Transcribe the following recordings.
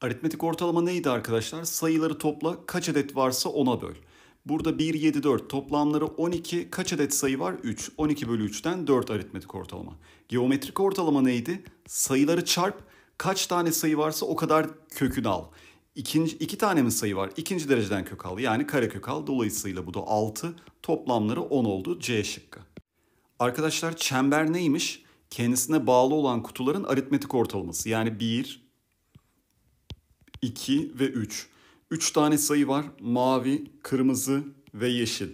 Aritmetik ortalama neydi arkadaşlar? Sayıları topla kaç adet varsa ona böl. Burada 1, 7, 4 toplamları 12 kaç adet sayı var? 3. 12 bölü 3'ten 4 aritmetik ortalama. Geometrik ortalama neydi? Sayıları çarp kaç tane sayı varsa o kadar kökünü al. İkinci, iki tane mi sayı var? İkinci dereceden kök al yani kare kök al. Dolayısıyla bu da 6 toplamları 10 oldu C şıkkı. Arkadaşlar çember neymiş? Kendisine bağlı olan kutuların aritmetik ortalaması. Yani 1, 2 ve 3. 3 tane sayı var. Mavi, kırmızı ve yeşil.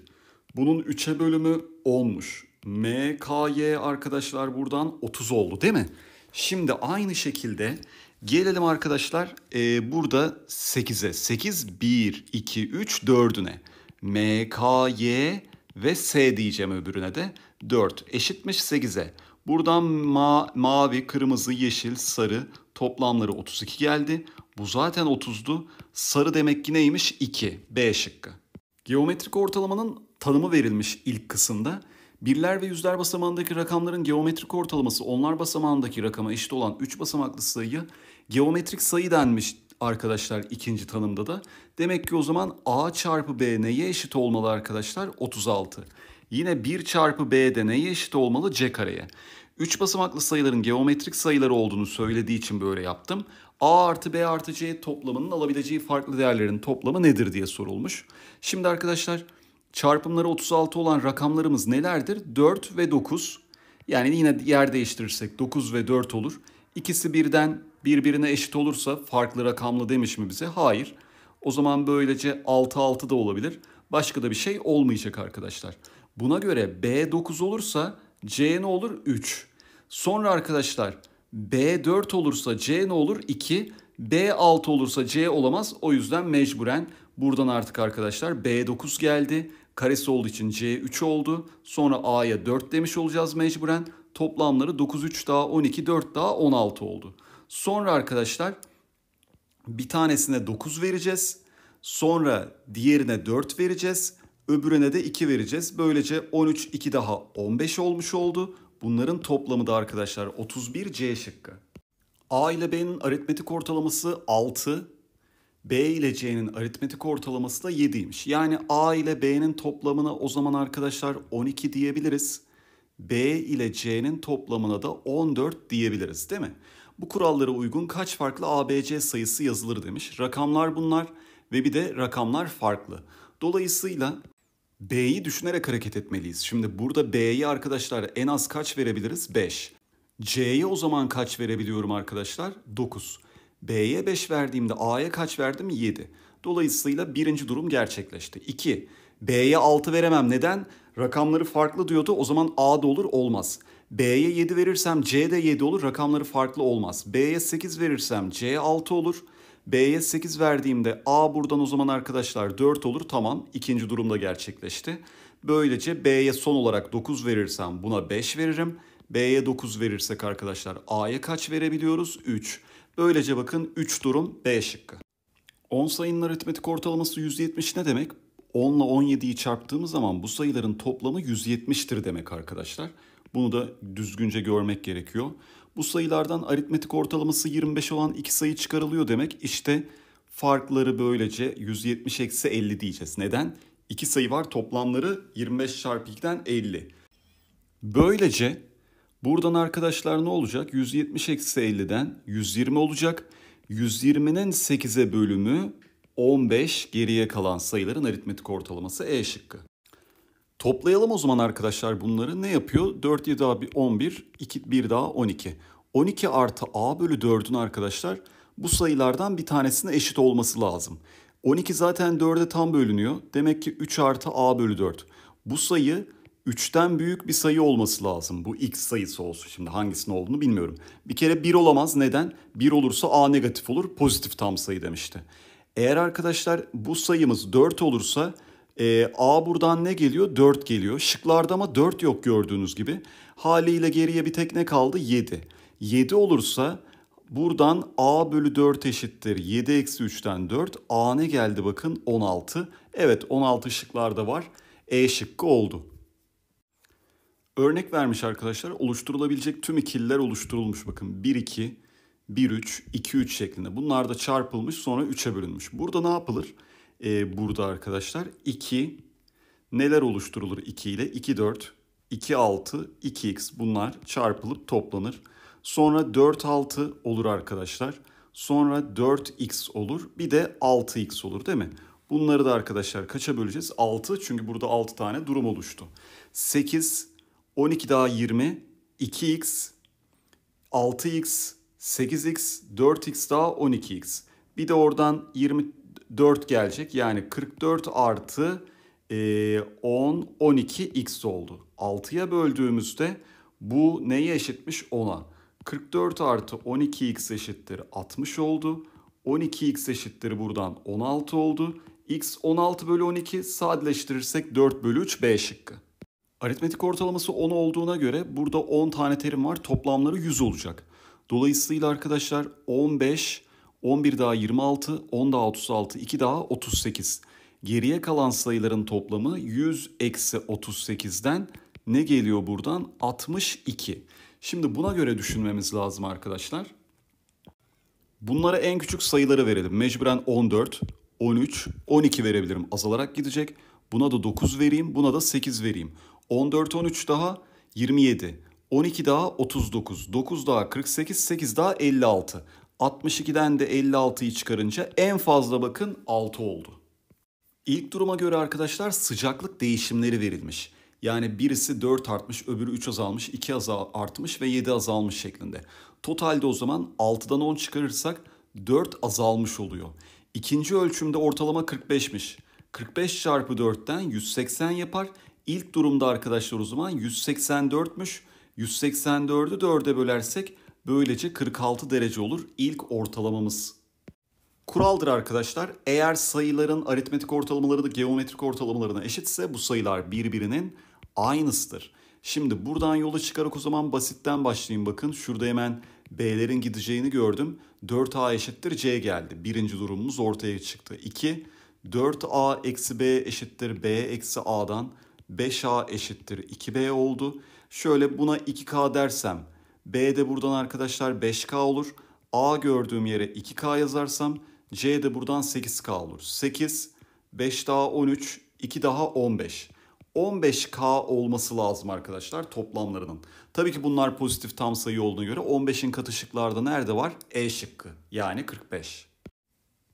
Bunun 3'e bölümü 10'muş. M, K, Y arkadaşlar buradan 30 oldu değil mi? Şimdi aynı şekilde gelelim arkadaşlar e, burada 8'e. 8, 1, 2, 3, 4'üne. M, K, Y ve S diyeceğim öbürüne de. 4 eşitmiş 8'e. Buradan ma mavi, kırmızı, yeşil, sarı toplamları 32 geldi. Bu zaten 30'du. Sarı demek ki neymiş? 2. B şıkkı. Geometrik ortalamanın tanımı verilmiş ilk kısımda. Birler ve yüzler basamağındaki rakamların geometrik ortalaması onlar basamağındaki rakama eşit olan 3 basamaklı sayıya geometrik sayı denmiş arkadaşlar ikinci tanımda da. Demek ki o zaman A çarpı B neye eşit olmalı arkadaşlar? 36. Yine 1 çarpı B de neye eşit olmalı? C kareye. 3 basamaklı sayıların geometrik sayıları olduğunu söylediği için böyle yaptım. A artı B artı C toplamının alabileceği farklı değerlerin toplamı nedir diye sorulmuş. Şimdi arkadaşlar çarpımları 36 olan rakamlarımız nelerdir? 4 ve 9. Yani yine yer değiştirirsek 9 ve 4 olur. İkisi birden birbirine eşit olursa farklı rakamlı demiş mi bize? Hayır. O zaman böylece 6 6 da olabilir. Başka da bir şey olmayacak arkadaşlar. Buna göre B 9 olursa C ne olur? 3. Sonra arkadaşlar B4 olursa C ne olur? 2. B6 olursa C olamaz. O yüzden mecburen buradan artık arkadaşlar B9 geldi. Karesi olduğu için C 3 oldu. Sonra A'ya 4 demiş olacağız mecburen. Toplamları 9, 3 daha 12, 4 daha 16 oldu. Sonra arkadaşlar bir tanesine 9 vereceğiz. Sonra diğerine 4 vereceğiz. Öbürüne de 2 vereceğiz. Böylece 13, 2 daha 15 olmuş oldu. Bunların toplamı da arkadaşlar 31 C şıkkı. A ile B'nin aritmetik ortalaması 6, B ile C'nin aritmetik ortalaması da 7'ymiş. Yani A ile B'nin toplamına o zaman arkadaşlar 12 diyebiliriz. B ile C'nin toplamına da 14 diyebiliriz değil mi? Bu kurallara uygun kaç farklı ABC sayısı yazılır demiş. Rakamlar bunlar ve bir de rakamlar farklı. Dolayısıyla B'yi düşünerek hareket etmeliyiz. Şimdi burada B'yi arkadaşlar en az kaç verebiliriz? 5. C'ye o zaman kaç verebiliyorum arkadaşlar? 9. B'ye 5 verdiğimde A'ya kaç verdim? 7. Dolayısıyla birinci durum gerçekleşti. 2. B'ye 6 veremem. Neden? Rakamları farklı diyordu. O zaman A'da olur olmaz. B'ye 7 verirsem C'de 7 olur. Rakamları farklı olmaz. B'ye 8 verirsem C 6 olur. B'ye 8 verdiğimde A buradan o zaman arkadaşlar 4 olur tamam ikinci durumda gerçekleşti. Böylece B'ye son olarak 9 verirsem buna 5 veririm. B'ye 9 verirsek arkadaşlar A'ya kaç verebiliyoruz? 3. Böylece bakın 3 durum B şıkkı. 10 sayının aritmetik ortalaması 170 ne demek? 10 ile 17'yi çarptığımız zaman bu sayıların toplamı 170'tir demek arkadaşlar. Bunu da düzgünce görmek gerekiyor. Bu sayılardan aritmetik ortalaması 25 olan iki sayı çıkarılıyor demek. İşte farkları böylece 170 eksi 50 diyeceğiz. Neden? İki sayı var toplamları 25 çarpı 2'den 50. Böylece buradan arkadaşlar ne olacak? 170 eksi 50'den 120 olacak. 120'nin 8'e bölümü 15 geriye kalan sayıların aritmetik ortalaması E şıkkı. Toplayalım o zaman arkadaşlar bunları. Ne yapıyor? 4, 7 daha 11, 2, 1 daha 12. 12 artı a bölü 4'ün arkadaşlar bu sayılardan bir tanesine eşit olması lazım. 12 zaten 4'e tam bölünüyor. Demek ki 3 artı a bölü 4. Bu sayı 3'ten büyük bir sayı olması lazım. Bu x sayısı olsun. Şimdi hangisinin olduğunu bilmiyorum. Bir kere 1 olamaz. Neden? 1 olursa a negatif olur. Pozitif tam sayı demişti. Eğer arkadaşlar bu sayımız 4 olursa e, A buradan ne geliyor? 4 geliyor. Şıklarda ama 4 yok gördüğünüz gibi. Haliyle geriye bir tek ne kaldı? 7. 7 olursa buradan A bölü 4 eşittir. 7 eksi 3'ten 4. A ne geldi bakın? 16. Evet 16 şıklarda var. E şıkkı oldu. Örnek vermiş arkadaşlar. Oluşturulabilecek tüm ikililer oluşturulmuş. Bakın 1 2 1 3 2 3 şeklinde. Bunlar da çarpılmış sonra 3'e bölünmüş. Burada ne yapılır? e, burada arkadaşlar. 2 neler oluşturulur 2 ile? 2 4, 2 6, 2x bunlar çarpılıp toplanır. Sonra 4 6 olur arkadaşlar. Sonra 4x olur. Bir de 6x olur değil mi? Bunları da arkadaşlar kaça böleceğiz? 6 çünkü burada 6 tane durum oluştu. 8, 12 daha 20, 2x, 6x, 8x, 4x daha 12x. Bir de oradan 20 4 gelecek. Yani 44 artı e, 10, 12 x oldu. 6'ya böldüğümüzde bu neye eşitmiş? 10'a. 44 artı 12x eşittir 60 oldu. 12x eşittir buradan 16 oldu. x 16 bölü 12 sadeleştirirsek 4 bölü 3 b şıkkı. Aritmetik ortalaması 10 olduğuna göre burada 10 tane terim var. Toplamları 100 olacak. Dolayısıyla arkadaşlar 15 11 daha 26, 10 daha 36, 2 daha 38. Geriye kalan sayıların toplamı 100 eksi 38'den ne geliyor buradan? 62. Şimdi buna göre düşünmemiz lazım arkadaşlar. Bunlara en küçük sayıları verelim. Mecburen 14, 13, 12 verebilirim. Azalarak gidecek. Buna da 9 vereyim, buna da 8 vereyim. 14, 13 daha 27. 12 daha 39, 9 daha 48, 8 daha 56. 62'den de 56'yı çıkarınca en fazla bakın 6 oldu. İlk duruma göre arkadaşlar sıcaklık değişimleri verilmiş. Yani birisi 4 artmış, öbürü 3 azalmış, 2 azal artmış ve 7 azalmış şeklinde. Totalde o zaman 6'dan 10 çıkarırsak 4 azalmış oluyor. İkinci ölçümde ortalama 45'miş. 45 çarpı 4'ten 180 yapar. İlk durumda arkadaşlar o zaman 184'müş. 184'ü 4'e bölersek Böylece 46 derece olur ilk ortalamamız. Kuraldır arkadaşlar. Eğer sayıların aritmetik ortalamaları da geometrik ortalamalarına eşitse bu sayılar birbirinin aynısıdır. Şimdi buradan yola çıkarak o zaman basitten başlayayım bakın. Şurada hemen B'lerin gideceğini gördüm. 4A eşittir C geldi. Birinci durumumuz ortaya çıktı. 2. 4A eksi B eşittir B eksi A'dan. 5A eşittir 2B oldu. Şöyle buna 2K dersem B'de buradan arkadaşlar 5K olur. A gördüğüm yere 2K yazarsam C'de buradan 8K olur. 8, 5 daha 13, 2 daha 15. 15K olması lazım arkadaşlar toplamlarının. Tabii ki bunlar pozitif tam sayı olduğuna göre 15'in katışıklarda nerede var? E şıkkı yani 45.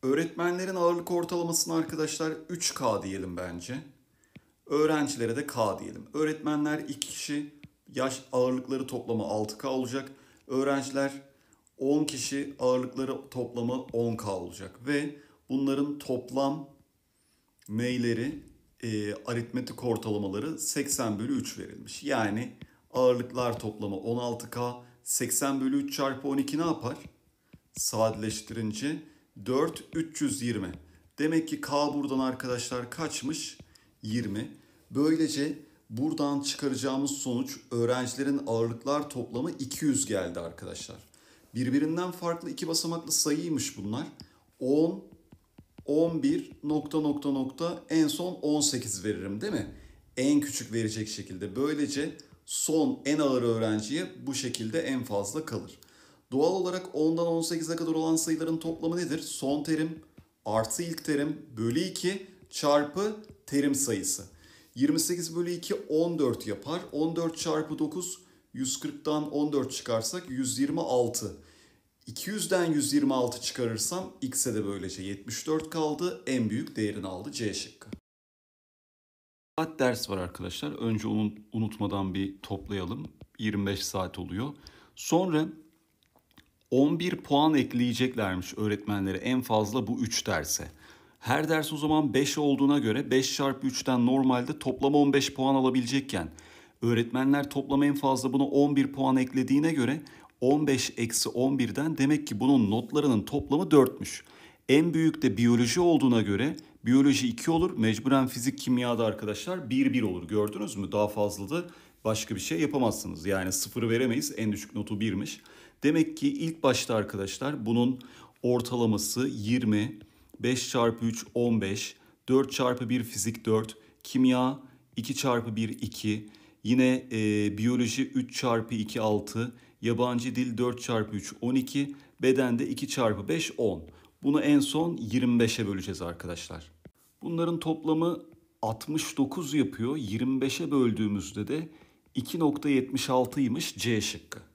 Öğretmenlerin ağırlık ortalamasını arkadaşlar 3K diyelim bence. Öğrencilere de K diyelim. Öğretmenler 2 kişi, yaş ağırlıkları toplamı 6K olacak. Öğrenciler 10 kişi ağırlıkları toplamı 10K olacak ve bunların toplam neyleri e, aritmetik ortalamaları 80 bölü 3 verilmiş. Yani ağırlıklar toplamı 16K 80 bölü 3 çarpı 12 ne yapar? Sadeleştirince 4 320. Demek ki K buradan arkadaşlar kaçmış? 20. Böylece Buradan çıkaracağımız sonuç öğrencilerin ağırlıklar toplamı 200 geldi arkadaşlar. Birbirinden farklı iki basamaklı sayıymış bunlar. 10, 11, nokta nokta nokta en son 18 veririm değil mi? En küçük verecek şekilde. Böylece son en ağır öğrenciye bu şekilde en fazla kalır. Doğal olarak 10'dan 18'e kadar olan sayıların toplamı nedir? Son terim artı ilk terim bölü 2 çarpı terim sayısı. 28 bölü 2 14 yapar. 14 çarpı 9 140'dan 14 çıkarsak 126. 200'den 126 çıkarırsam x'e de böylece 74 kaldı. En büyük değerini aldı C şıkkı. Saat ders var arkadaşlar. Önce onu unutmadan bir toplayalım. 25 saat oluyor. Sonra 11 puan ekleyeceklermiş öğretmenlere en fazla bu 3 derse. Her ders o zaman 5 olduğuna göre 5 çarpı 3'ten normalde toplam 15 puan alabilecekken öğretmenler toplam en fazla buna 11 puan eklediğine göre 15 eksi 11'den demek ki bunun notlarının toplamı 4'müş. En büyük de biyoloji olduğuna göre biyoloji 2 olur. Mecburen fizik kimyada arkadaşlar 1-1 olur. Gördünüz mü? Daha fazla da başka bir şey yapamazsınız. Yani sıfırı veremeyiz. En düşük notu 1'miş. Demek ki ilk başta arkadaşlar bunun ortalaması 20, 5 çarpı 3 15, 4 çarpı 1 fizik 4, kimya 2 çarpı 1 2, yine e, biyoloji 3 çarpı 2 6, yabancı dil 4 çarpı 3 12, bedende 2 çarpı 5 10. Bunu en son 25'e böleceğiz arkadaşlar. Bunların toplamı 69 yapıyor. 25'e böldüğümüzde de 2.76'ymış C şıkkı.